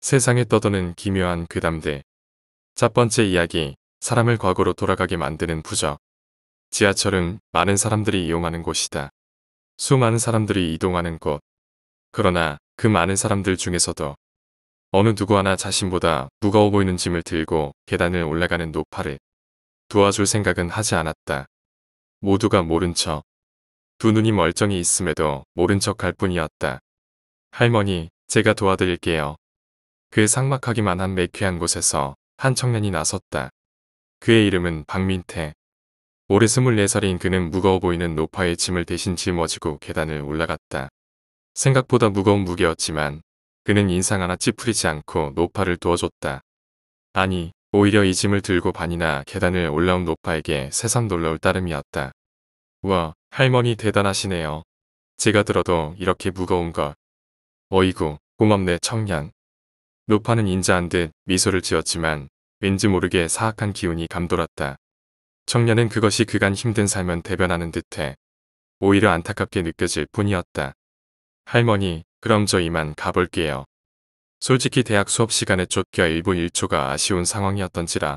세상에 떠도는 기묘한 괴담들. 첫 번째 이야기, 사람을 과거로 돌아가게 만드는 부적. 지하철은 많은 사람들이 이용하는 곳이다. 수많은 사람들이 이동하는 곳. 그러나 그 많은 사람들 중에서도 어느 누구 하나 자신보다 무거워 보이는 짐을 들고 계단을 올라가는 노파를 도와줄 생각은 하지 않았다. 모두가 모른 척. 두 눈이 멀쩡히 있음에도 모른 척할 뿐이었다. 할머니, 제가 도와드릴게요. 그 삭막하기만 한 매쾌한 곳에서 한 청년이 나섰다. 그의 이름은 박민태. 올해 24살인 그는 무거워 보이는 노파의 짐을 대신 짊어지고 계단을 올라갔다. 생각보다 무거운 무게였지만 그는 인상 하나 찌푸리지 않고 노파를 도와줬다. 아니, 오히려 이 짐을 들고 반이나 계단을 올라온 노파에게 새삼 놀라울 따름이었다. 우 와, 할머니 대단하시네요. 제가 들어도 이렇게 무거운 것. 어이구, 고맙네 청년. 노파는 인자한 듯 미소를 지었지만 왠지 모르게 사악한 기운이 감돌았다. 청년은 그것이 그간 힘든 삶은 대변하는 듯해 오히려 안타깝게 느껴질 뿐이었다. 할머니, 그럼 저 이만 가볼게요. 솔직히 대학 수업 시간에 쫓겨 일부 일초가 아쉬운 상황이었던지라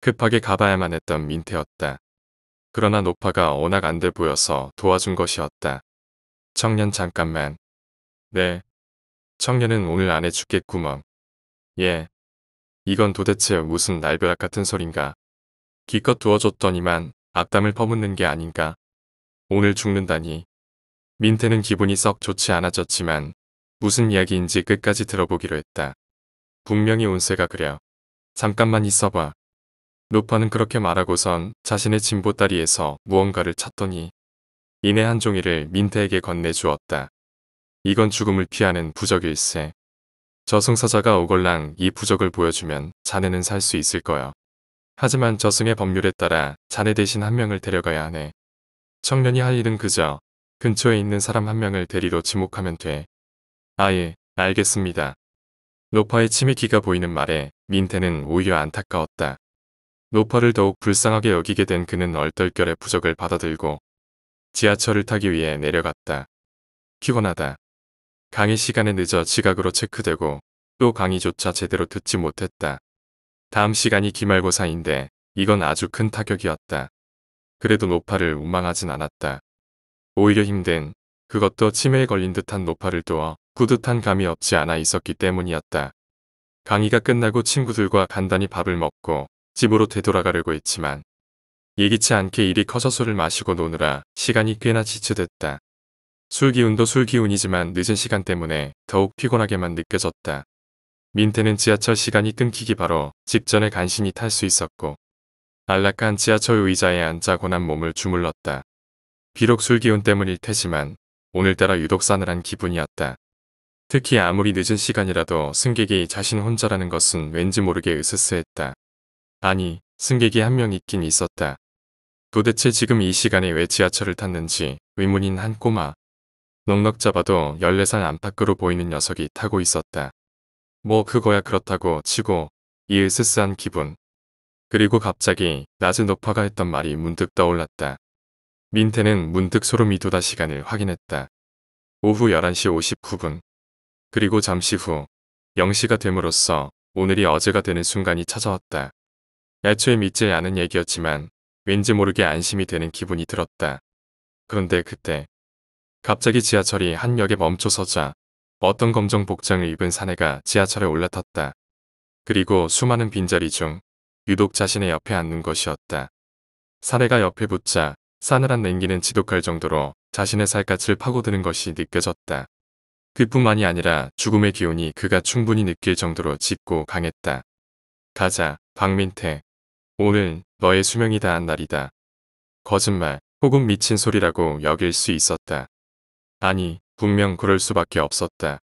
급하게 가봐야만 했던 민태였다. 그러나 노파가 워낙 안돼 보여서 도와준 것이었다. 청년 잠깐만. 네. 청년은 오늘 안에 죽겠구먼. 예. 이건 도대체 무슨 날벼락 같은 소린가. 기껏 두어줬더니만 악담을 퍼붓는 게 아닌가. 오늘 죽는다니. 민태는 기분이 썩 좋지 않아졌지만 무슨 이야기인지 끝까지 들어보기로 했다. 분명히 운세가 그려. 잠깐만 있어봐. 노퍼는 그렇게 말하고선 자신의 진보다리에서 무언가를 찾더니 이내 한 종이를 민태에게 건네주었다. 이건 죽음을 피하는 부적일세. 저승사자가 오걸랑 이 부적을 보여주면 자네는 살 수 있을 거야. 하지만 저승의 법률에 따라 자네 대신 한 명을 데려가야 하네. 청년이 할 일은 그저 근처에 있는 사람 한 명을 대리로 지목하면 돼. 아예, 알겠습니다. 노파의 치미기가 보이는 말에 민태는 오히려 안타까웠다. 노파를 더욱 불쌍하게 여기게 된 그는 얼떨결에 부적을 받아들고 지하철을 타기 위해 내려갔다. 피곤하다. 강의 시간에 늦어 지각으로 체크되고 또 강의조차 제대로 듣지 못했다. 다음 시간이 기말고사인데 이건 아주 큰 타격이었다. 그래도 노파를 우망하진 않았다. 오히려 힘든 그것도 치매에 걸린 듯한 노파를 두어 뿌듯한 감이 없지 않아 있었기 때문이었다. 강의가 끝나고 친구들과 간단히 밥을 먹고 집으로 되돌아가려고 했지만 예기치 않게 일이 커서 술을 마시고 노느라 시간이 꽤나 지체됐다. 술기운도 술기운이지만 늦은 시간 때문에 더욱 피곤하게만 느껴졌다. 민태는 지하철 시간이 끊기기 바로 직전에 간신히 탈 수 있었고 안락한 지하철 의자에 앉아 고난 몸을 주물렀다. 비록 술기운 때문일 테지만 오늘따라 유독 싸늘한 기분이었다. 특히 아무리 늦은 시간이라도 승객이 자신 혼자라는 것은 왠지 모르게 으스스했다. 아니, 승객이 한 명 있긴 있었다. 도대체 지금 이 시간에 왜 지하철을 탔는지 의문인 한 꼬마 넉넉 잡아도 14살 안팎으로 보이는 녀석이 타고 있었다. 뭐 그거야 그렇다고 치고 이 으스스한 기분. 그리고 갑자기 낮은 오파가 했던 말이 문득 떠올랐다. 민태는 문득 소름이 돋아 시간을 확인했다. 오후 11시 59분. 그리고 잠시 후 0시가 됨으로써 오늘이 어제가 되는 순간이 찾아왔다. 애초에 믿지 않은 얘기였지만 왠지 모르게 안심이 되는 기분이 들었다. 그런데 그때 갑자기 지하철이 한 역에 멈춰서자 어떤 검정 복장을 입은 사내가 지하철에 올라탔다. 그리고 수많은 빈자리 중 유독 자신의 옆에 앉는 것이었다. 사내가 옆에 붙자 싸늘한 냉기는 지독할 정도로 자신의 살갗을 파고드는 것이 느껴졌다. 그뿐만이 아니라 죽음의 기운이 그가 충분히 느낄 정도로 짙고 강했다. 가자, 박민태. 오늘 너의 수명이 다한 날이다. 거짓말 혹은 미친 소리라고 여길 수 있었다. 아니, 분명 그럴 수밖에 없었다.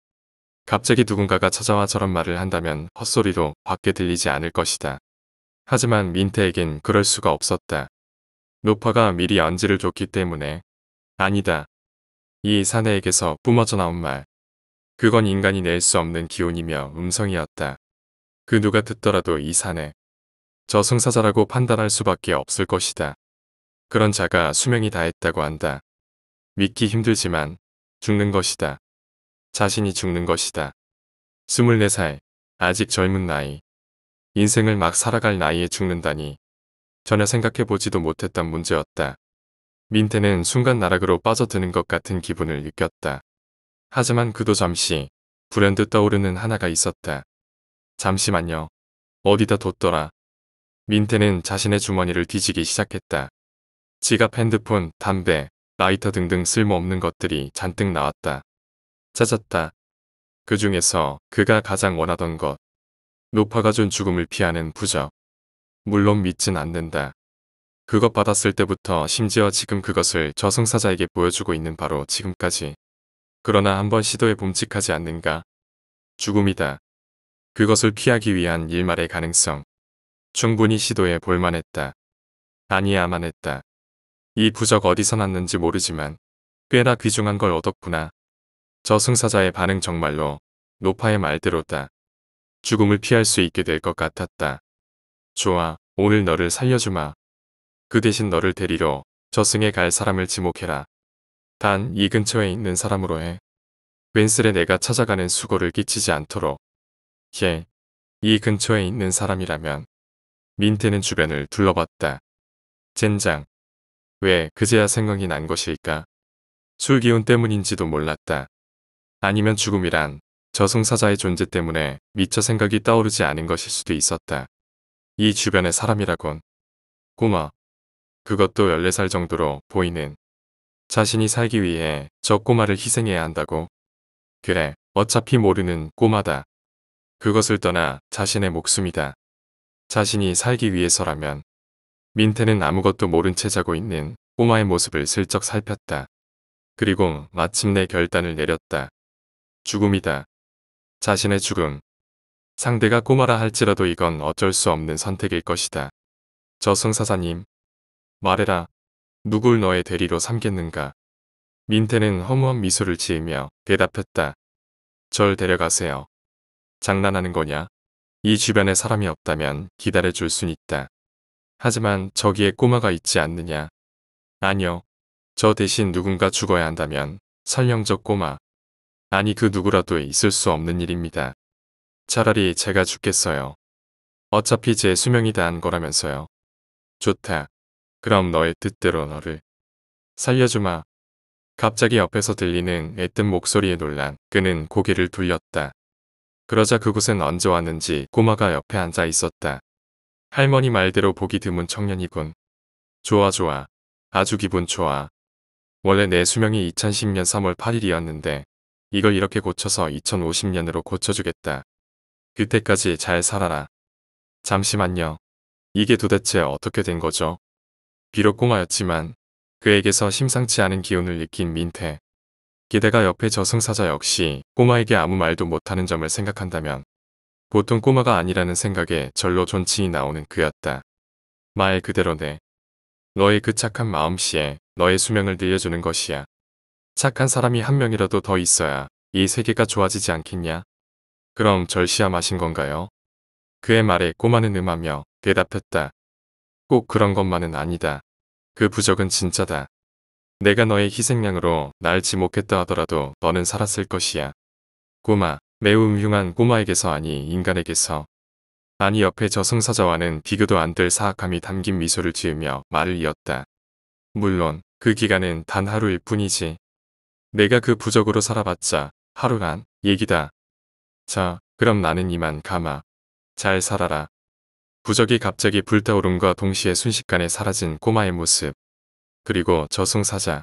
갑자기 누군가가 찾아와 저런 말을 한다면 헛소리로 밖에 들리지 않을 것이다. 하지만 민태에겐 그럴 수가 없었다. 노파가 미리 언지를 줬기 때문에 아니다. 이 사내에게서 뿜어져 나온 말. 그건 인간이 낼 수 없는 기운이며 음성이었다. 그 누가 듣더라도 이 사내. 저승사자라고 판단할 수밖에 없을 것이다. 그런 자가 수명이 다했다고 한다. 믿기 힘들지만 죽는 것이다. 자신이 죽는 것이다. 24살, 아직 젊은 나이. 인생을 막 살아갈 나이에 죽는다니. 전혀 생각해보지도 못했던 문제였다. 민태는 순간 나락으로 빠져드는 것 같은 기분을 느꼈다. 하지만 그도 잠시 불현듯 떠오르는 하나가 있었다. 잠시만요. 어디다 뒀더라. 민태는 자신의 주머니를 뒤지기 시작했다. 지갑 핸드폰, 담배, 라이터 등등 쓸모없는 것들이 잔뜩 나왔다. 찾았다. 그 중에서 그가 가장 원하던 것. 노파가 준 죽음을 피하는 부적. 물론 믿진 않는다. 그것 받았을 때부터 심지어 지금 그것을 저승사자에게 보여주고 있는 바로 지금까지. 그러나 한번 시도해 봄직하지 않는가? 죽음이다. 그것을 피하기 위한 일말의 가능성. 충분히 시도해 볼만했다. 아니야만 했다. 이 부적 어디서 났는지 모르지만 꽤나 귀중한 걸 얻었구나. 저승사자의 반응 정말로 노파의 말대로다. 죽음을 피할 수 있게 될 것 같았다. 좋아, 오늘 너를 살려주마. 그 대신 너를 데리러 저승에 갈 사람을 지목해라. 단 이 근처에 있는 사람으로 해. 웬슬에 내가 찾아가는 수고를 끼치지 않도록. 예, 이 근처에 있는 사람이라면. 민태는 주변을 둘러봤다. 젠장, 왜 그제야 생각이 난 것일까? 술기운 때문인지도 몰랐다. 아니면 죽음이란 저승사자의 존재 때문에 미처 생각이 떠오르지 않은 것일 수도 있었다. 이 주변의 사람이라곤 꼬마 그것도 14살 정도로 보이는 자신이 살기 위해 저 꼬마를 희생해야 한다고 그래 어차피 모르는 꼬마다 그것을 떠나 자신의 목숨이다 자신이 살기 위해서라면 민태는 아무것도 모른 채 자고 있는 꼬마의 모습을 슬쩍 살폈다. 그리고 마침내 결단을 내렸다. 죽음이다. 자신의 죽음. 상대가 꼬마라 할지라도 이건 어쩔 수 없는 선택일 것이다. 저승사사님. 말해라. 누굴 너의 대리로 삼겠는가. 민태는 허무한 미소를 지으며 대답했다. 절 데려가세요. 장난하는 거냐? 이 주변에 사람이 없다면 기다려줄 순 있다. 하지만 저기에 꼬마가 있지 않느냐. 아니요. 저 대신 누군가 죽어야 한다면 설령적 꼬마. 아니 그 누구라도 있을 수 없는 일입니다. 차라리 제가 죽겠어요. 어차피 제 수명이 다한 거라면서요. 좋다. 그럼 너의 뜻대로 너를 살려주마. 갑자기 옆에서 들리는 애뜬 목소리에 놀란 그는 고개를 돌렸다. 그러자 그곳엔 언제 왔는지 꼬마가 옆에 앉아 있었다. 할머니 말대로 보기 드문 청년이군. 좋아 좋아. 아주 기분 좋아. 원래 내 수명이 2010년 3월 8일이었는데 이걸 이렇게 고쳐서 2050년으로 고쳐주겠다. 그때까지 잘 살아라. 잠시만요. 이게 도대체 어떻게 된 거죠? 비록 꼬마였지만 그에게서 심상치 않은 기운을 느낀 민태. 게다가 옆에 저승사자 역시 꼬마에게 아무 말도 못하는 점을 생각한다면 보통 꼬마가 아니라는 생각에 절로 존칭이 나오는 그였다. 말 그대로네. 너의 그 착한 마음씨에 너의 수명을 늘려주는 것이야. 착한 사람이 한 명이라도 더 있어야 이 세계가 좋아지지 않겠냐? 그럼 절시함하신 건가요? 그의 말에 꼬마는 음하며 대답했다. 꼭 그런 것만은 아니다. 그 부적은 진짜다. 내가 너의 희생양으로 날 지목했다 하더라도 너는 살았을 것이야. 꼬마, 매우 음흉한 꼬마에게서 아니 인간에게서 아니 옆에 저승사자와는 비교도 안 될 사악함이 담긴 미소를 지으며 말을 이었다. 물론 그 기간은 단 하루일 뿐이지. 내가 그 부적으로 살아봤자 하루란 얘기다. 자 그럼 나는 이만 가마. 잘 살아라. 부적이 갑자기 불타오름과 동시에 순식간에 사라진 꼬마의 모습. 그리고 저승사자.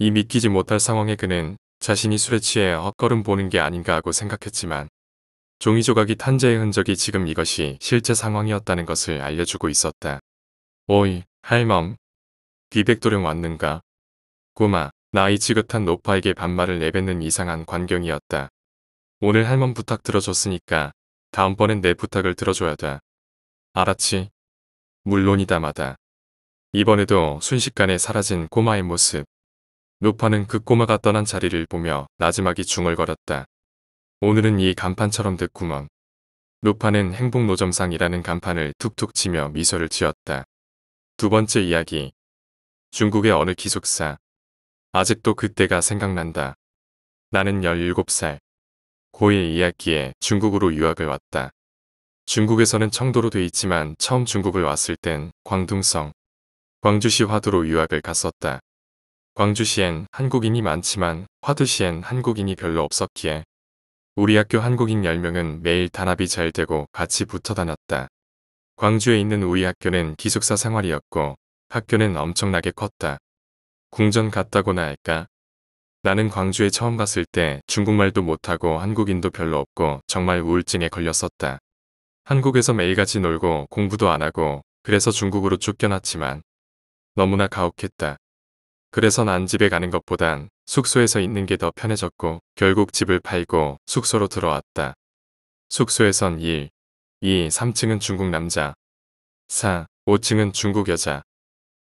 이 믿기지 못할 상황에 그는 자신이 술에 취해 헛걸음 보는 게 아닌가 하고 생각했지만 종이 조각이 탄재의 흔적이 지금 이것이 실제 상황이었다는 것을 알려주고 있었다. 오이, 할멈. 비백도령 왔는가? 꼬마, 나이 지긋한 노파에게 반말을 내뱉는 이상한 광경이었다. 오늘 할멈 부탁 들어줬으니까 다음번엔 내 부탁을 들어줘야 돼. 알았지? 물론이다 마다. 이번에도 순식간에 사라진 꼬마의 모습. 노파는 그 꼬마가 떠난 자리를 보며 나지막이 중얼거렸다. 오늘은 이 간판처럼 됐구먼. 노파는 행복노점상이라는 간판을 툭툭 치며 미소를 지었다. 두 번째 이야기. 중국의 어느 기숙사. 아직도 그때가 생각난다. 나는 17살. 고1 2학기에 중국으로 유학을 왔다. 중국에서는 청도로 돼 있지만 처음 중국을 왔을 땐 광둥성, 광주시 화두로 유학을 갔었다. 광주시엔 한국인이 많지만 화두시엔 한국인이 별로 없었기에 우리 학교 한국인 10명은 매일 단합이 잘 되고 같이 붙어 다녔다. 광주에 있는 우리 학교는 기숙사 생활이었고 학교는 엄청나게 컸다. 궁전 같다고나 할까? 나는 광주에 처음 갔을 때 중국말도 못하고 한국인도 별로 없고 정말 우울증에 걸렸었다. 한국에서 매일같이 놀고 공부도 안하고 그래서 중국으로 쫓겨났지만 너무나 가혹했다. 그래서 난 집에 가는 것보단 숙소에서 있는 게 더 편해졌고 결국 집을 팔고 숙소로 들어왔다. 숙소에선 1, 2, 3층은 중국 남자, 4, 5층은 중국 여자,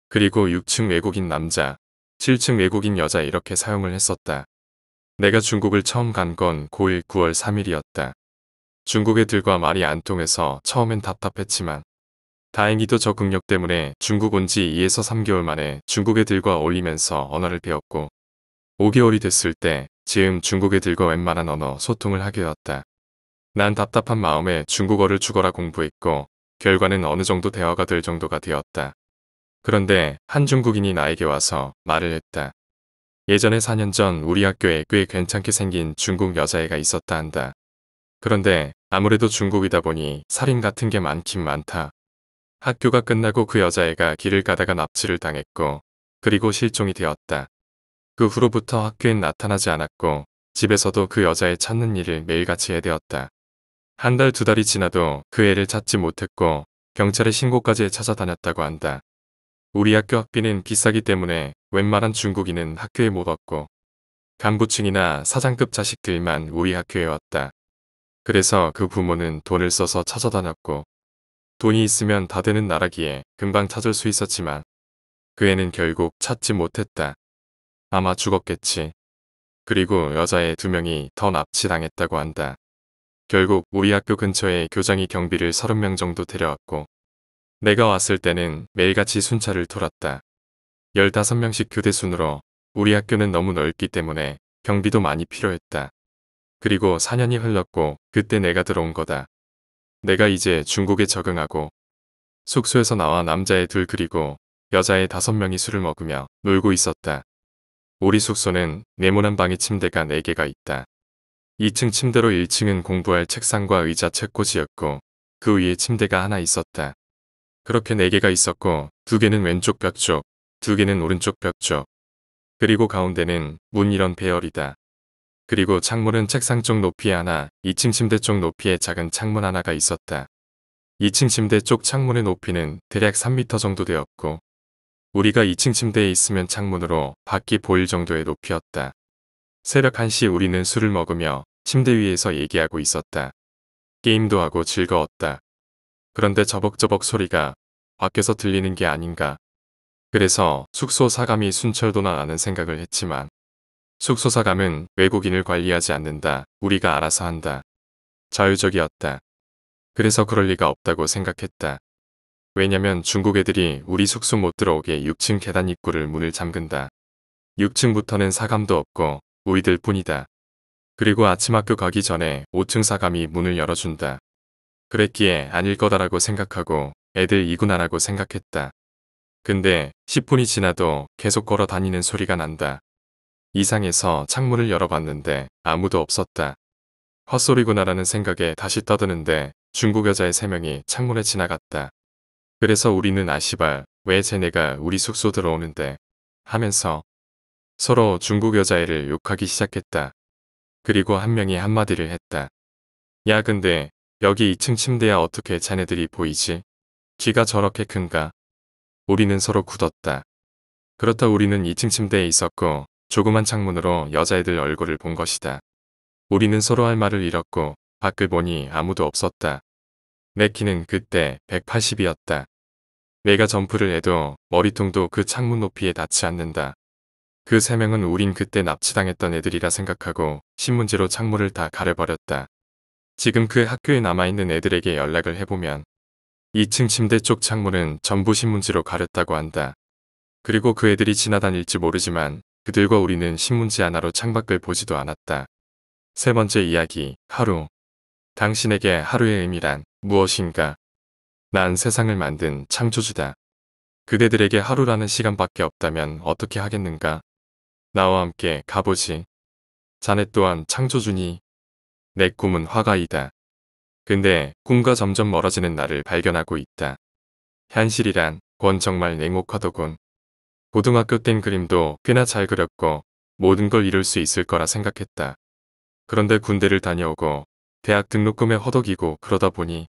그리고 6층 외국인 남자, 7층 외국인 여자 이렇게 사용을 했었다. 내가 중국을 처음 간 건 고1 9월 3일이었다. 중국애들과 말이 안 통해서 처음엔 답답했지만 다행히도 저 경력 때문에 중국 온 지 2에서 3개월 만에 중국 애들과 어울리면서 언어를 배웠고 5개월이 됐을 때 지금 중국 애들과 웬만한 언어 소통을 하게 되었다. 난 답답한 마음에 중국어를 죽어라 공부했고 결과는 어느 정도 대화가 될 정도가 되었다. 그런데 한 중국인이 나에게 와서 말을 했다. 예전에 4년 전 우리 학교에 꽤 괜찮게 생긴 중국 여자애가 있었다 한다. 그런데 아무래도 중국이다 보니 살인 같은 게 많긴 많다. 학교가 끝나고 그 여자애가 길을 가다가 납치를 당했고 그리고 실종이 되었다. 그 후로부터 학교엔 나타나지 않았고 집에서도 그 여자애 찾는 일을 매일같이 해대었다. 한 달 두 달이 지나도 그 애를 찾지 못했고 경찰에 신고까지 찾아다녔다고 한다. 우리 학교 학비는 비싸기 때문에 웬만한 중국인은 학교에 못 왔고 간부층이나 사장급 자식들만 우리 학교에 왔다. 그래서 그 부모는 돈을 써서 찾아다녔고 돈이 있으면 다 되는 나라기에 금방 찾을 수 있었지만 그 애는 결국 찾지 못했다. 아마 죽었겠지. 그리고 여자애 두 명이 더 납치당했다고 한다. 결국 우리 학교 근처에 교장이 경비를 서른 명 정도 데려왔고 내가 왔을 때는 매일같이 순찰을 돌았다. 15명씩 교대 순으로 우리 학교는 너무 넓기 때문에 경비도 많이 필요했다. 그리고 4년이 흘렀고 그때 내가 들어온 거다. 내가 이제 중국에 적응하고 숙소에서 나와 남자의둘 그리고 여자의 다섯 명이 술을 먹으며 놀고 있었다. 우리 숙소는 네모난 방에 침대가 네개가 있다. 2층 침대로 1층은 공부할 책상과 의자 책꽂이였고 그 위에 침대가 하나 있었다. 그렇게 네개가 있었고 두개는 왼쪽 벽 쪽, 두개는 오른쪽 벽 쪽, 그리고 가운데는 문이런 배열이다. 그리고 창문은 책상 쪽 높이에 하나, 2층 침대 쪽 높이에 작은 창문 하나가 있었다. 2층 침대 쪽 창문의 높이는 대략 3m 정도 되었고 우리가 2층 침대에 있으면 창문으로 밖이 보일 정도의 높이였다. 새벽 1시 우리는 술을 먹으며 침대 위에서 얘기하고 있었다. 게임도 하고 즐거웠다. 그런데 저벅저벅 소리가 밖에서 들리는 게 아닌가. 그래서 숙소 사감이 순철도나 라는 생각을 했지만 숙소사감은 외국인을 관리하지 않는다. 우리가 알아서 한다. 자유적이었다. 그래서 그럴 리가 없다고 생각했다. 왜냐면 중국 애들이 우리 숙소 못 들어오게 6층 계단 입구를 문을 잠근다. 6층부터는 사감도 없고 우이들 뿐이다. 그리고 아침 학교 가기 전에 5층 사감이 문을 열어준다. 그랬기에 아닐 거다라고 생각하고 애들 이구나라고 생각했다. 근데 10분이 지나도 계속 걸어 다니는 소리가 난다. 이상해서 창문을 열어봤는데 아무도 없었다. 헛소리구나라는 생각에 다시 떠드는데 중국 여자의 세 명이 창문에 지나갔다. 그래서 우리는 아시발 왜 쟤네가 우리 숙소 들어오는데 하면서 서로 중국 여자애를 욕하기 시작했다. 그리고 한 명이 한마디를 했다. 야 근데 여기 2층 침대야 어떻게 자네들이 보이지? 귀가 저렇게 큰가? 우리는 서로 굳었다. 그렇다 우리는 2층 침대에 있었고 조그만 창문으로 여자애들 얼굴을 본 것이다. 우리는 서로 할 말을 잃었고 밖을 보니 아무도 없었다. 내 키는 그때 180이었다. 내가 점프를 해도 머리통도 그 창문 높이에 닿지 않는다. 그 세 명은 우린 그때 납치당했던 애들이라 생각하고 신문지로 창문을 다 가려버렸다. 지금 그 학교에 남아있는 애들에게 연락을 해보면 2층 침대 쪽 창문은 전부 신문지로 가렸다고 한다. 그리고 그 애들이 지나다닐지 모르지만 그들과 우리는 신문지 하나로 창밖을 보지도 않았다. 세 번째 이야기, 하루. 당신에게 하루의 의미란 무엇인가? 난 세상을 만든 창조주다. 그대들에게 하루라는 시간밖에 없다면 어떻게 하겠는가? 나와 함께 가보지. 자네 또한 창조주니 내 꿈은 화가이다. 근데 꿈과 점점 멀어지는 나를 발견하고 있다. 현실이란 권 정말 냉혹하더군. 고등학교 땐 그림도 꽤나 잘 그렸고 모든 걸 이룰 수 있을 거라 생각했다. 그런데 군대를 다녀오고 대학 등록금에 허덕이고 그러다 보니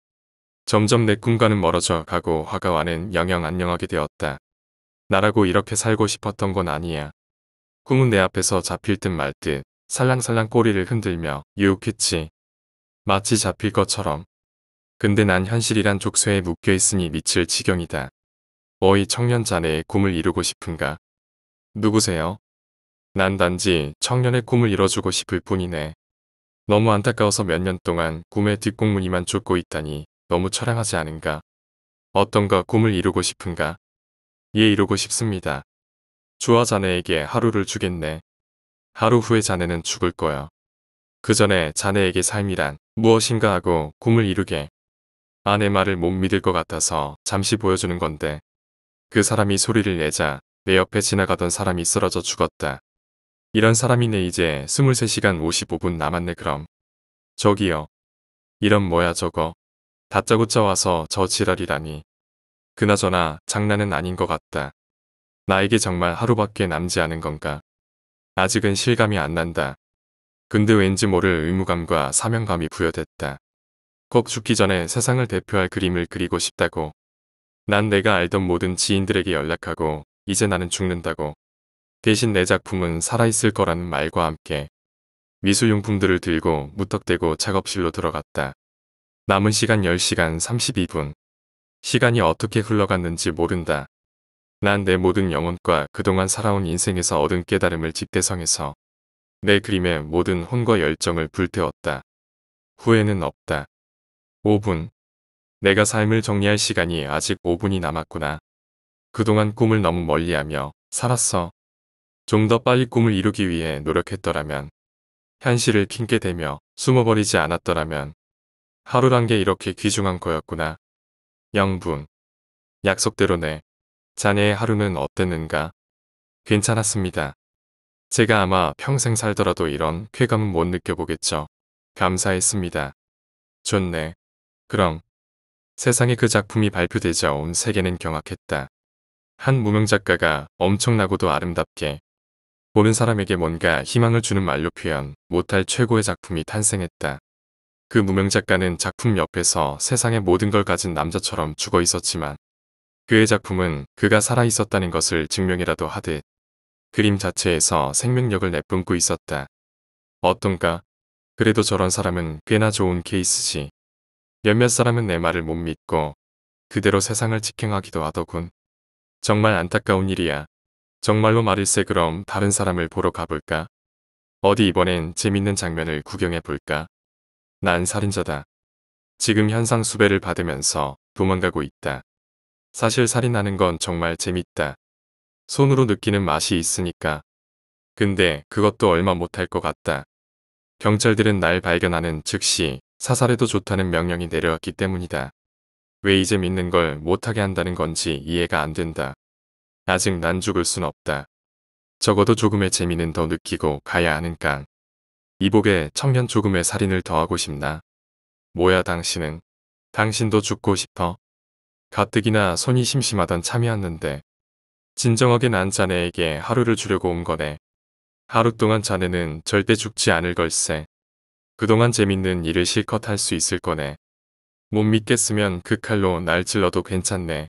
점점 내 꿈과는 멀어져 가고 화가 와는 영영 안녕하게 되었다. 나라고 이렇게 살고 싶었던 건 아니야. 꿈은 내 앞에서 잡힐 듯 말 듯 살랑살랑 꼬리를 흔들며 유혹했지. 마치 잡힐 것처럼. 근데 난 현실이란 족쇄에 묶여 있으니 미칠 지경이다. 어이 청년 자네의 꿈을 이루고 싶은가? 누구세요? 난 단지 청년의 꿈을 이뤄주고 싶을 뿐이네. 너무 안타까워서 몇 년 동안 꿈의 뒷공무니만 쫓고 있다니 너무 처량하지 않은가? 어떤가 꿈을 이루고 싶은가? 예 이루고 싶습니다. 주아 자네에게 하루를 주겠네. 하루 후에 자네는 죽을 거야. 그 전에 자네에게 삶이란 무엇인가 하고 꿈을 이루게. 아내 말을 못 믿을 것 같아서 잠시 보여주는 건데 그 사람이 소리를 내자 내 옆에 지나가던 사람이 쓰러져 죽었다. 이런 사람이네 이제 23시간 55분 남았네 그럼. 저기요. 이런 뭐야 저거. 다짜고짜 와서 저 지랄이라니. 그나저나 장난은 아닌 것 같다. 나에게 정말 하루밖에 남지 않은 건가. 아직은 실감이 안 난다. 근데 왠지 모를 의무감과 사명감이 부여됐다. 꼭 죽기 전에 세상을 대표할 그림을 그리고 싶다고. 난 내가 알던 모든 지인들에게 연락하고 이제 나는 죽는다고 대신 내 작품은 살아있을 거라는 말과 함께 미술용품들을 들고 무턱대고 작업실로 들어갔다. 남은 시간 10시간 32분. 시간이 어떻게 흘러갔는지 모른다. 난 내 모든 영혼과 그동안 살아온 인생에서 얻은 깨달음을 집대성해서 내 그림의 모든 혼과 열정을 불태웠다. 후회는 없다. 5분 내가 삶을 정리할 시간이 아직 5분이 남았구나. 그동안 꿈을 너무 멀리하며 살았어. 좀 더 빨리 꿈을 이루기 위해 노력했더라면 현실을 핑계 대며 숨어버리지 않았더라면 하루란 게 이렇게 귀중한 거였구나. 영분. 약속대로내 자네의 하루는 어땠는가? 괜찮았습니다. 제가 아마 평생 살더라도 이런 쾌감은 못 느껴보겠죠. 감사했습니다. 좋네. 그럼 세상에 그 작품이 발표되자 온 세계는 경악했다. 한 무명 작가가 엄청나고도 아름답게 보는 사람에게 뭔가 희망을 주는 말로 표현 못할 최고의 작품이 탄생했다. 그 무명 작가는 작품 옆에서 세상의 모든 걸 가진 남자처럼 죽어 있었지만 그의 작품은 그가 살아 있었다는 것을 증명이라도 하듯 그림 자체에서 생명력을 내뿜고 있었다. 어떤가? 그래도 저런 사람은 꽤나 좋은 케이스지. 몇몇 사람은 내 말을 못 믿고 그대로 세상을 직행하기도 하더군. 정말 안타까운 일이야. 정말로 말일세 그럼 다른 사람을 보러 가볼까? 어디 이번엔 재밌는 장면을 구경해볼까? 난 살인자다. 지금 현상 수배를 받으면서 도망가고 있다. 사실 살인하는 건 정말 재밌다. 손으로 느끼는 맛이 있으니까. 근데 그것도 얼마 못할 것 같다. 경찰들은 날 발견하는 즉시 사살해도 좋다는 명령이 내려왔기 때문이다. 왜 이제 믿는 걸 못하게 한다는 건지 이해가 안 된다. 아직 난 죽을 순 없다. 적어도 조금의 재미는 더 느끼고 가야 하는가 이복에 청년 조금의 살인을 더하고 싶나? 뭐야 당신은? 당신도 죽고 싶어? 가뜩이나 손이 심심하던 참이었는데 진정하게 난 자네에게 하루를 주려고 온 거네. 하루 동안 자네는 절대 죽지 않을 걸세. 그동안 재밌는 일을 실컷 할 수 있을 거네. 못 믿겠으면 그 칼로 날 찔러도 괜찮네.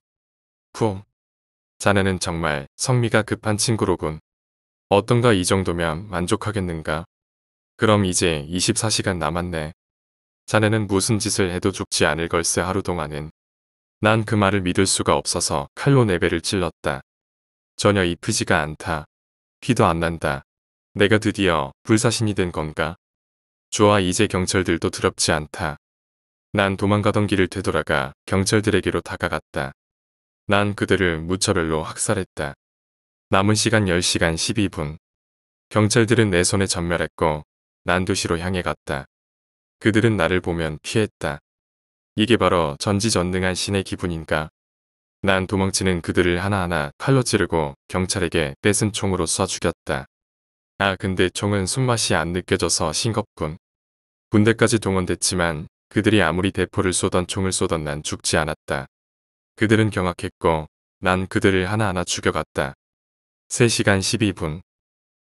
쿵. 자네는 정말 성미가 급한 친구로군. 어떤가 이 정도면 만족하겠는가. 그럼 이제 24시간 남았네. 자네는 무슨 짓을 해도 죽지 않을 걸세 하루 동안은. 난 그 말을 믿을 수가 없어서 칼로 내 네 배를 찔렀다. 전혀 이쁘지가 않다. 피도 안 난다. 내가 드디어 불사신이 된 건가? 좋아 이제 경찰들도 두렵지 않다. 난 도망가던 길을 되돌아가 경찰들에게로 다가갔다. 난 그들을 무차별로 학살했다. 남은 시간 10시간 12분. 경찰들은 내 손에 전멸했고 난 도시로 향해 갔다. 그들은 나를 보면 피했다. 이게 바로 전지전능한 신의 기분인가. 난 도망치는 그들을 하나하나 칼로 찌르고 경찰에게 뺏은 총으로 쏴 죽였다. 아 근데 총은 숨맛이안 느껴져서 싱겁군. 군대까지 동원됐지만 그들이 아무리 대포를 쏘던 총을 쏘던 난 죽지 않았다. 그들은 경악했고 난 그들을 하나하나 죽여갔다. 3시간 12분.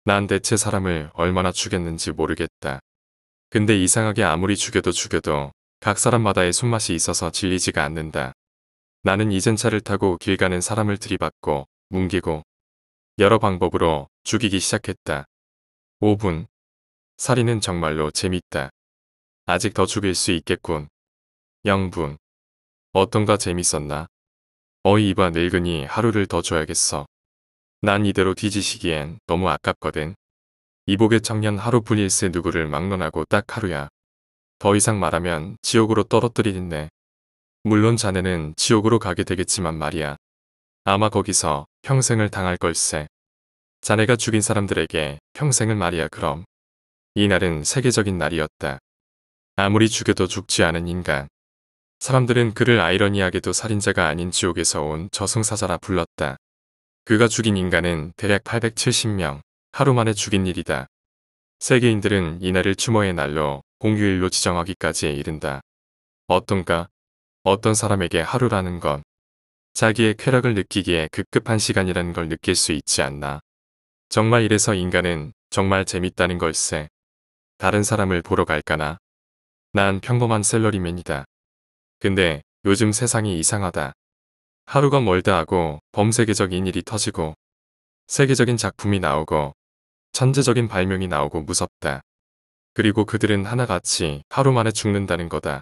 난 대체 사람을 얼마나 죽였는지 모르겠다. 근데 이상하게 아무리 죽여도 죽여도 각 사람마다의 손맛이 있어서 질리지가 않는다. 나는 이젠 차를 타고 길 가는 사람을 들이받고 뭉개고 여러 방법으로 죽이기 시작했다. 5분. 살인은 정말로 재밌다. 아직 더 죽일 수 있겠군. 영분. 어떤가 재밌었나? 어이 이봐 늙은이 하루를 더 줘야겠어. 난 이대로 뒤지시기엔 너무 아깝거든. 이복의 청년 하루뿐일세 누구를 막론하고 딱 하루야. 더 이상 말하면 지옥으로 떨어뜨리겠네. 물론 자네는 지옥으로 가게 되겠지만 말이야. 아마 거기서 평생을 당할 걸세. 자네가 죽인 사람들에게 평생을 말이야 그럼. 이날은 세계적인 날이었다. 아무리 죽여도 죽지 않은 인간. 사람들은 그를 아이러니하게도 살인자가 아닌 지옥에서 온 저승사자라 불렀다. 그가 죽인 인간은 대략 870명, 하루 만에 죽인 일이다. 세계인들은 이날을 추모의 날로 공휴일로 지정하기까지 이른다. 어떤가? 어떤 사람에게 하루라는 건 자기의 쾌락을 느끼기에 급급한 시간이라는 걸 느낄 수 있지 않나. 정말 이래서 인간은 정말 재밌다는 걸세. 다른 사람을 보러 갈까나. 난 평범한 셀러리맨이다. 근데 요즘 세상이 이상하다. 하루가 멀다 하고 범세계적인 일이 터지고 세계적인 작품이 나오고 천재적인 발명이 나오고 무섭다. 그리고 그들은 하나같이 하루 만에 죽는다는 거다.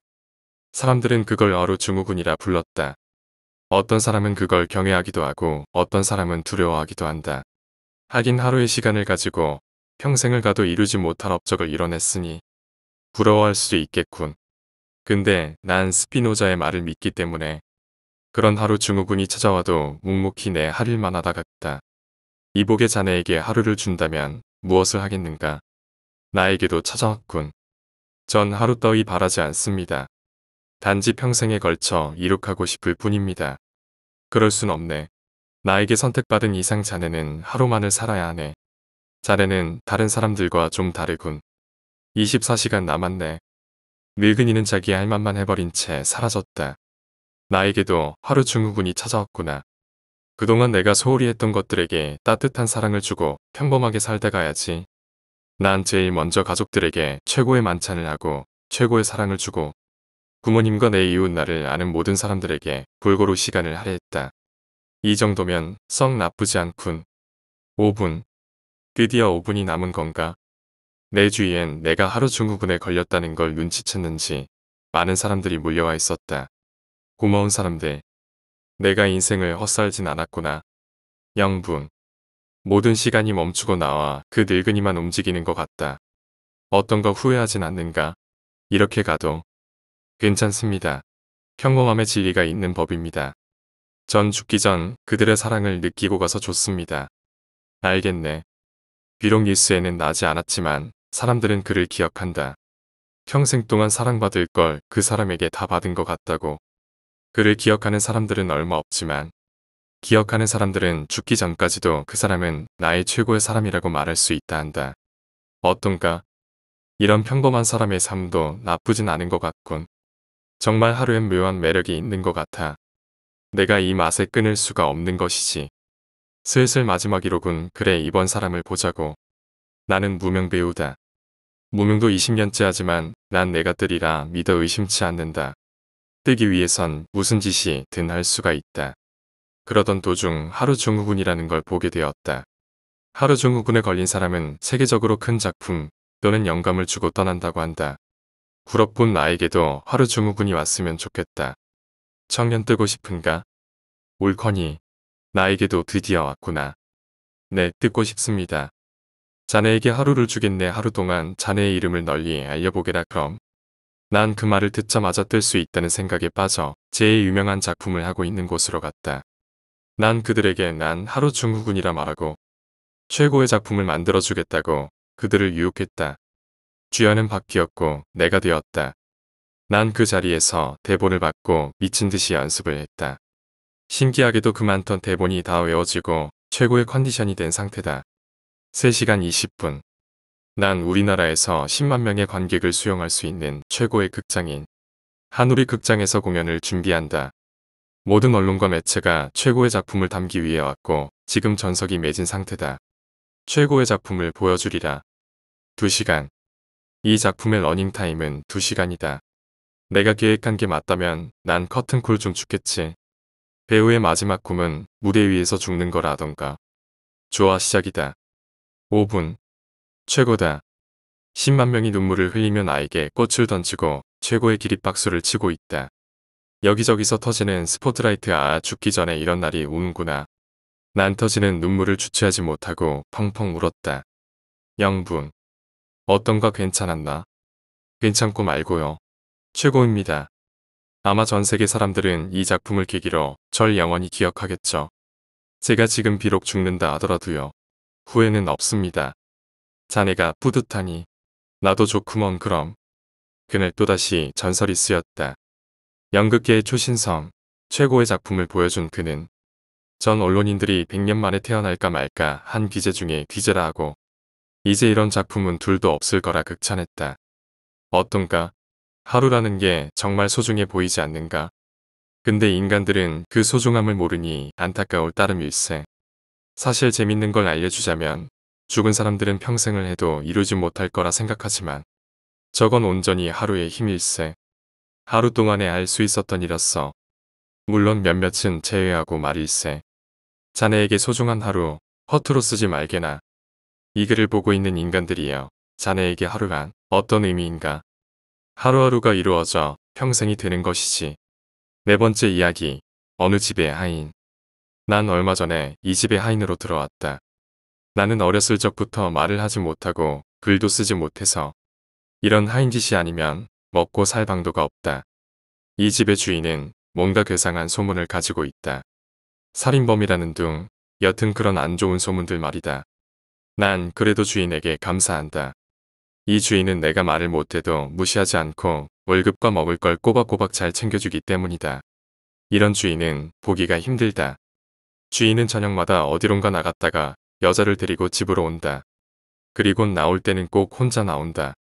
사람들은 그걸 어루 증후군이라 불렀다. 어떤 사람은 그걸 경외하기도 하고 어떤 사람은 두려워하기도 한다. 하긴 하루의 시간을 가지고 평생을 가도 이루지 못한 업적을 이뤄냈으니 부러워할 수 있겠군. 근데 난 스피노자의 말을 믿기 때문에 그런 하루 증후군이 찾아와도 묵묵히 내하릴 만하다 같다. 이복의 자네에게 하루를 준다면 무엇을 하겠는가. 나에게도 찾아왔군. 전 하루 떠이 바라지 않습니다. 단지 평생에 걸쳐 이룩하고 싶을 뿐입니다. 그럴 순 없네. 나에게 선택받은 이상 자네는 하루만을 살아야 하네. 자네는 다른 사람들과 좀 다르군. 24시간 남았네. 늙은이는 자기 할 만만 해버린 채 사라졌다. 나에게도 하루 중후군이 찾아왔구나. 그동안 내가 소홀히 했던 것들에게 따뜻한 사랑을 주고 평범하게 살다 가야지. 난 제일 먼저 가족들에게 최고의 만찬을 하고 최고의 사랑을 주고 부모님과 내 이웃 나를 아는 모든 사람들에게 골고루 시간을 할애했다. 이 정도면 썩 나쁘지 않군. 5분. 드디어 5분이 남은 건가? 내 주위엔 내가 하루 증후군에 걸렸다는 걸 눈치챘는지 많은 사람들이 몰려와 있었다. 고마운 사람들. 내가 인생을 헛살진 않았구나. 영분. 모든 시간이 멈추고 나와 그 늙은이만 움직이는 것 같다. 어떤 거 후회하진 않는가? 이렇게 가도 괜찮습니다. 평범함의 진리가 있는 법입니다. 전 죽기 전 그들의 사랑을 느끼고 가서 좋습니다. 알겠네. 비록 뉴스에는 나지 않았지만 사람들은 그를 기억한다. 평생 동안 사랑받을 걸 그 사람에게 다 받은 것 같다고. 그를 기억하는 사람들은 얼마 없지만 기억하는 사람들은 죽기 전까지도 그 사람은 나의 최고의 사람이라고 말할 수 있다 한다. 어떤가? 이런 평범한 사람의 삶도 나쁘진 않은 것 같군. 정말 하루엔 묘한 매력이 있는 것 같아. 내가 이 맛에 끊을 수가 없는 것이지. 슬슬 마지막이로군 그래 이번 사람을 보자고. 나는 무명 배우다. 무명도 20년째 하지만 난 내가 뜨리라 믿어 의심치 않는다. 뜨기 위해선 무슨 짓이든 할 수가 있다. 그러던 도중 하루 증후군이라는 걸 보게 되었다. 하루 증후군에 걸린 사람은 세계적으로 큰 작품 또는 영감을 주고 떠난다고 한다. 구럽군 나에게도 하루 증후군이 왔으면 좋겠다. 청년 뜨고 싶은가? 옳거니 나에게도 드디어 왔구나. 네, 뜨고 싶습니다. 자네에게 하루를 주겠네 하루 동안 자네의 이름을 널리 알려보게라 그럼. 난 그 말을 듣자마자 뜰 수 있다는 생각에 빠져 제의 유명한 작품을 하고 있는 곳으로 갔다. 난 그들에게 난 하루 중후군이라 말하고 최고의 작품을 만들어주겠다고 그들을 유혹했다. 주연은 바뀌었고 내가 되었다. 난 그 자리에서 대본을 받고 미친 듯이 연습을 했다. 신기하게도 그 많던 대본이 다 외워지고 최고의 컨디션이 된 상태다. 3시간 20분. 난 우리나라에서 10만 명의 관객을 수용할 수 있는 최고의 극장인 한우리 극장에서 공연을 준비한다. 모든 언론과 매체가 최고의 작품을 담기 위해 왔고 지금 전석이 맺은 상태다. 최고의 작품을 보여주리라. 2시간. 이 작품의 러닝타임은 2시간이다. 내가 계획한 게 맞다면 난 커튼콜 좀 죽겠지. 배우의 마지막 꿈은 무대 위에서 죽는 거라던가. 좋아 시작이다. 5분. 최고다. 10만 명이 눈물을 흘리며 나에게 꽃을 던지고 최고의 기립박수를 치고 있다. 여기저기서 터지는 스포트라이트 아 죽기 전에 이런 날이 오는구나. 난 터지는 눈물을 주체하지 못하고 펑펑 울었다. 0분 어떤가 괜찮았나? 괜찮고 말고요. 최고입니다. 아마 전 세계 사람들은 이 작품을 계기로 절 영원히 기억하겠죠. 제가 지금 비록 죽는다 하더라도요. 후회는 없습니다. 자네가 뿌듯하니 나도 좋구먼 그럼. 그날 또다시 전설이 쓰였다. 연극계의 초신성, 최고의 작품을 보여준 그는 전 언론인들이 100년 만에 태어날까 말까 한 기재 중에 기재라 하고 이제 이런 작품은 둘도 없을 거라 극찬했다. 어떤가? 하루라는 게 정말 소중해 보이지 않는가? 근데 인간들은 그 소중함을 모르니 안타까울 따름일세. 사실 재밌는 걸 알려주자면 죽은 사람들은 평생을 해도 이루지 못할 거라 생각하지만 저건 온전히 하루의 힘일세. 하루 동안에 알 수 있었던 일었어. 물론 몇몇은 제외하고 말일세. 자네에게 소중한 하루 허투루 쓰지 말게나. 이 글을 보고 있는 인간들이여 자네에게 하루란 어떤 의미인가. 하루하루가 이루어져 평생이 되는 것이지. 네 번째 이야기 어느 집의 하인 난 얼마 전에 이 집의 하인으로 들어왔다. 나는 어렸을 적부터 말을 하지 못하고 글도 쓰지 못해서 이런 하인 짓이 아니면 먹고 살 방도가 없다. 이 집의 주인은 뭔가 괴상한 소문을 가지고 있다. 살인범이라는 둥 여튼 그런 안 좋은 소문들 말이다. 난 그래도 주인에게 감사한다. 이 주인은 내가 말을 못해도 무시하지 않고 월급과 먹을 걸 꼬박꼬박 잘 챙겨주기 때문이다. 이런 주인은 보기가 힘들다. 주인은 저녁마다 어디론가 나갔다가 여자를 데리고 집으로 온다. 그리고 나올 때는 꼭 혼자 나온다.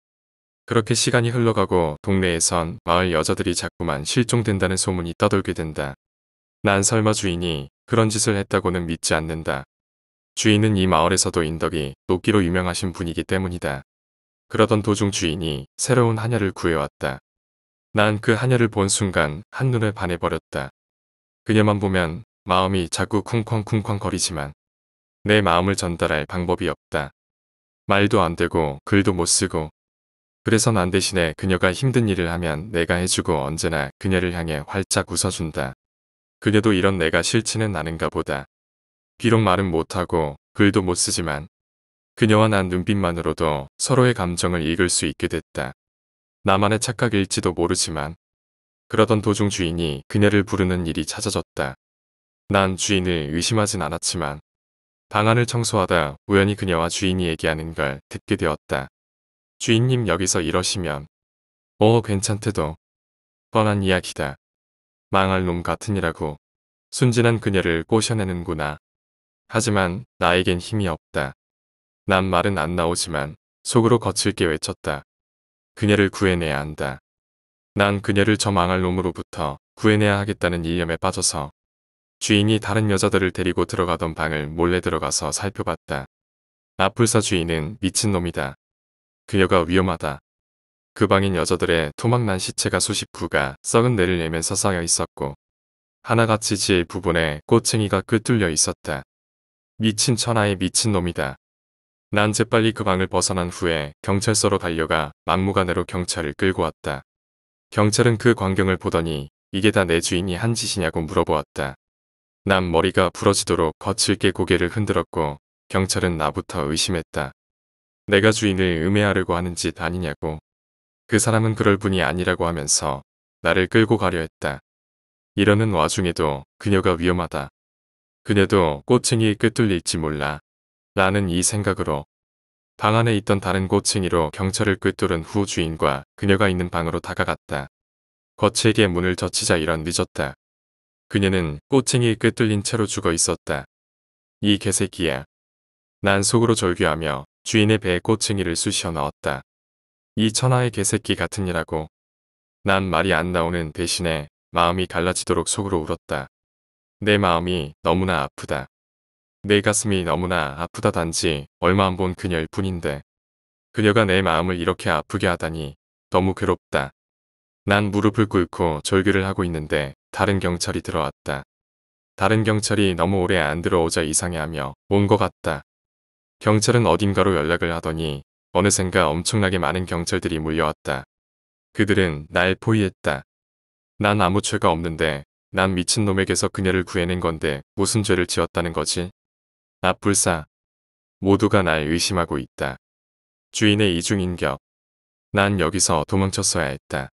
그렇게 시간이 흘러가고 동네에선 마을 여자들이 자꾸만 실종된다는 소문이 떠돌게 된다. 난 설마 주인이 그런 짓을 했다고는 믿지 않는다. 주인은 이 마을에서도 인덕이 높기로 유명하신 분이기 때문이다. 그러던 도중 주인이 새로운 하녀를 구해왔다. 난 그 하녀를 본 순간 한눈에 반해버렸다. 그녀만 보면 마음이 자꾸 쿵쾅쿵쾅 거리지만 내 마음을 전달할 방법이 없다. 말도 안 되고 글도 못 쓰고 그래서 난 대신에 그녀가 힘든 일을 하면 내가 해주고 언제나 그녀를 향해 활짝 웃어준다. 그녀도 이런 내가 싫지는 않은가 보다. 비록 말은 못하고 글도 못 쓰지만 그녀와 난 눈빛만으로도 서로의 감정을 읽을 수 있게 됐다. 나만의 착각일지도 모르지만 그러던 도중 주인이 그녀를 부르는 일이 찾아졌다. 난 주인을 의심하진 않았지만 방안을 청소하다 우연히 그녀와 주인이 얘기하는 걸 듣게 되었다. 주인님 여기서 이러시면 어 괜찮대도 뻔한 이야기다. 망할 놈 같으니라고 순진한 그녀를 꼬셔내는구나. 하지만 나에겐 힘이 없다. 난 말은 안 나오지만 속으로 거칠게 외쳤다. 그녀를 구해내야 한다. 난 그녀를 저 망할 놈으로부터 구해내야 하겠다는 일념에 빠져서 주인이 다른 여자들을 데리고 들어가던 방을 몰래 들어가서 살펴봤다. 나풀사 주인은 미친놈이다. 그녀가 위험하다. 그 방인 여자들의 토막난 시체가 수십 구가 썩은 내를 내면서 쌓여 있었고 하나같이 지의 부분에 꼬챙이가 꿰뚫려 있었다. 미친 천하의 미친놈이다. 난 재빨리 그 방을 벗어난 후에 경찰서로 달려가 막무가내로 경찰을 끌고 왔다. 경찰은 그 광경을 보더니 이게 다 내 주인이 한 짓이냐고 물어보았다. 난 머리가 부러지도록 거칠게 고개를 흔들었고 경찰은 나부터 의심했다. 내가 주인을 음해하려고 하는 짓 아니냐고. 그 사람은 그럴 분이 아니라고 하면서 나를 끌고 가려 했다. 이러는 와중에도 그녀가 위험하다. 그녀도 꼬챙이 끄뚫릴지 몰라. 라는 이 생각으로 방 안에 있던 다른 꼬챙이로 경찰을 끄뚫은 후 주인과 그녀가 있는 방으로 다가갔다. 거칠게 문을 젖히자 이런 늦었다. 그녀는 꼬챙이 꿰뚫린 채로 죽어 있었다. 이 개새끼야. 난 속으로 절규하며 주인의 배에 꼬챙이를 쑤셔 넣었다. 이 천하의 개새끼 같으니라고. 난 말이 안 나오는 대신에 마음이 갈라지도록 속으로 울었다. 내 마음이 너무나 아프다. 내 가슴이 너무나 아프다 단지 얼마 안 본 그녀일 뿐인데 그녀가 내 마음을 이렇게 아프게 하다니 너무 괴롭다. 난 무릎을 꿇고 절규를 하고 있는데 다른 경찰이 들어왔다. 다른 경찰이 너무 오래 안 들어오자 이상해하며 온 것 같다. 경찰은 어딘가로 연락을 하더니 어느샌가 엄청나게 많은 경찰들이 몰려왔다. 그들은 날 포위했다. 난 아무 죄가 없는데 난 미친놈에게서 그녀를 구해낸 건데 무슨 죄를 지었다는 거지? 나 아, 불사. 모두가 날 의심하고 있다. 주인의 이중인격. 난 여기서 도망쳤어야 했다.